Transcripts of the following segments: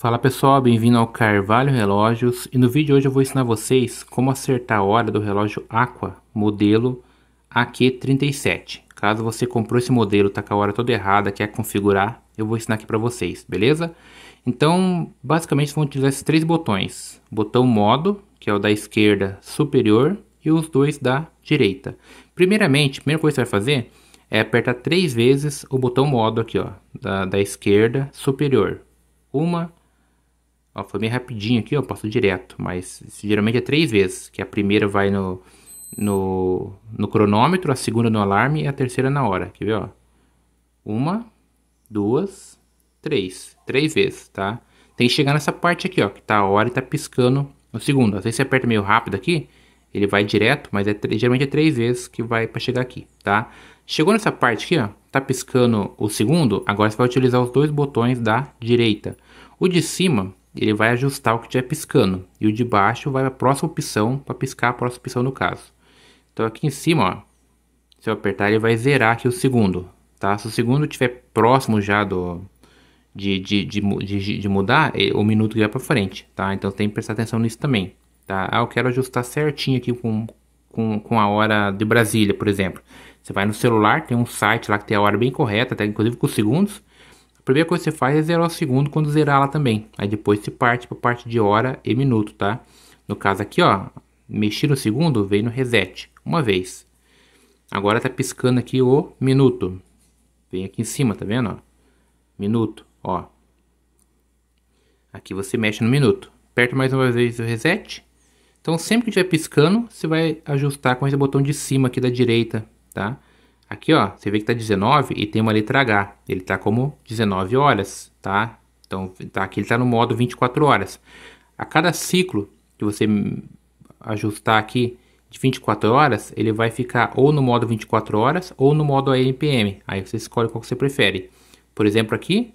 Fala pessoal, bem-vindo ao Carvalho Relógios e no vídeo de hoje eu vou ensinar vocês como acertar a hora do relógio Aqua modelo AQ37. Caso você comprou esse modelo, tá com a hora toda errada, quer configurar, eu vou ensinar aqui para vocês, beleza? Então, basicamente vão utilizar esses três botões, botão modo, que é o da esquerda superior e os dois da direita. Primeiramente, a primeira coisa que você vai fazer é apertar três vezes o botão modo aqui ó, da, da esquerda superior. Uma, Ó, foi bem rapidinho aqui, ó, passo direto, mas geralmente é três vezes, que a primeira vai no, no, no cronômetro, a segunda no alarme e a terceira na hora, quer ver, ó? Uma, duas, três, três vezes, tá? Tem que chegar nessa parte aqui, ó, que tá a hora e tá piscando no segundo. Às vezes você aperta meio rápido aqui, ele vai direto, mas é geralmente é três vezes que vai para chegar aqui, tá? Chegou nessa parte aqui, ó, tá piscando o segundo, agora você vai utilizar os dois botões da direita. O de cima, ele vai ajustar o que estiver piscando. E o de baixo vai para a próxima opção, para piscar a próxima opção no caso. Então aqui em cima, ó, se eu apertar, ele vai zerar aqui o segundo. Tá? Se o segundo estiver próximo já do, de, de, de, de, de mudar, é o minuto vai para frente. Tá? Então tem que prestar atenção nisso também. Tá? Ah, eu quero ajustar certinho aqui com, com, com a hora de Brasília, por exemplo. Você vai no celular, tem um site lá que tem a hora bem correta, até inclusive com os segundos primeira coisa que você faz é zerar o segundo quando zerar ela também. Aí depois se parte para parte de hora e minuto, tá? No caso aqui, ó, mexi no segundo, veio no reset, uma vez. Agora tá piscando aqui o minuto. Vem aqui em cima, tá vendo, ó? Minuto, ó. Aqui você mexe no minuto. Aperta mais uma vez o reset. Então sempre que estiver piscando, você vai ajustar com esse botão de cima aqui da direita, tá? Aqui, ó, você vê que tá 19 e tem uma letra H. Ele tá como 19 horas, tá? Então, tá, aqui ele tá no modo 24 horas. A cada ciclo que você ajustar aqui de 24 horas, ele vai ficar ou no modo 24 horas ou no modo AMPM. Aí você escolhe qual que você prefere. Por exemplo, aqui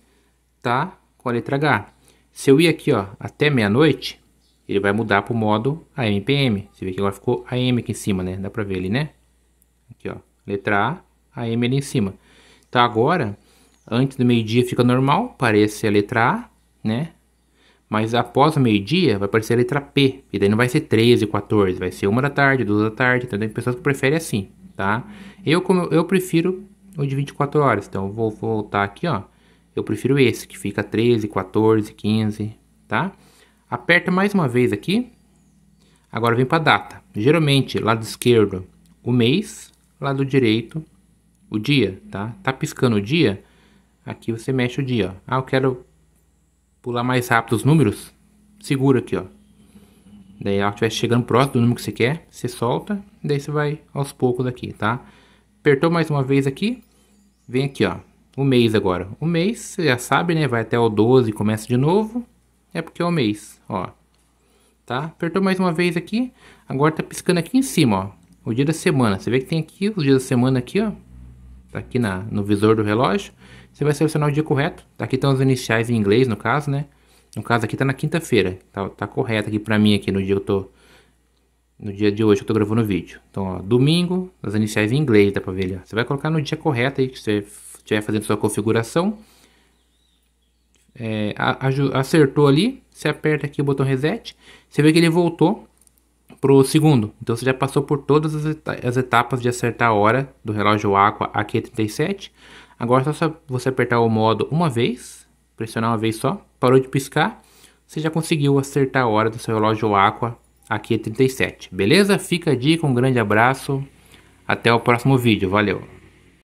tá com a letra H. Se eu ir aqui, ó, até meia-noite, ele vai mudar para o modo AMPM. Você vê que agora ficou AM aqui em cima, né? Dá para ver ali, né? Letra A, a M ali em cima. Então agora, antes do meio-dia fica normal, parece a letra A, né? Mas após o meio-dia vai aparecer a letra P. E daí não vai ser 13, 14, vai ser 1 da tarde, 2 da tarde. Então tem pessoas que preferem assim, tá? Eu, como eu prefiro o de 24 horas. Então vou voltar aqui, ó. Eu prefiro esse, que fica 13, 14, 15, tá? Aperta mais uma vez aqui. Agora vem para data. Geralmente, lado esquerdo, o mês lado direito, o dia, tá? Tá piscando o dia, aqui você mexe o dia, ó. Ah, eu quero pular mais rápido os números, segura aqui, ó. Daí ela estiver chegando próximo do número que você quer, você solta, daí você vai aos poucos aqui, tá? Apertou mais uma vez aqui, vem aqui, ó, o mês agora. O mês, você já sabe, né? Vai até o 12 e começa de novo. É porque é o mês, ó. Tá? Apertou mais uma vez aqui. Agora tá piscando aqui em cima, ó o dia da semana. Você vê que tem aqui os dias da semana aqui, ó. Tá aqui na, no visor do relógio. Você vai selecionar o dia correto. Tá aqui estão os iniciais em inglês, no caso, né? No caso aqui tá na quinta-feira. Tá, tá correto aqui pra mim aqui no dia que eu tô... No dia de hoje que eu tô gravando o vídeo. Então, ó, domingo, as iniciais em inglês, dá pra ver ali, ó. Você vai colocar no dia correto aí que você estiver fazendo sua configuração. É, acertou ali, você aperta aqui o botão reset, você vê que ele voltou pro segundo. Então você já passou por todas as, as etapas de acertar a hora do relógio Aqua AQ37. Agora é só você apertar o modo uma vez, pressionar uma vez só, parou de piscar, você já conseguiu acertar a hora do seu relógio Aqua AQ37. Beleza? Fica a dica, um grande abraço, até o próximo vídeo, valeu!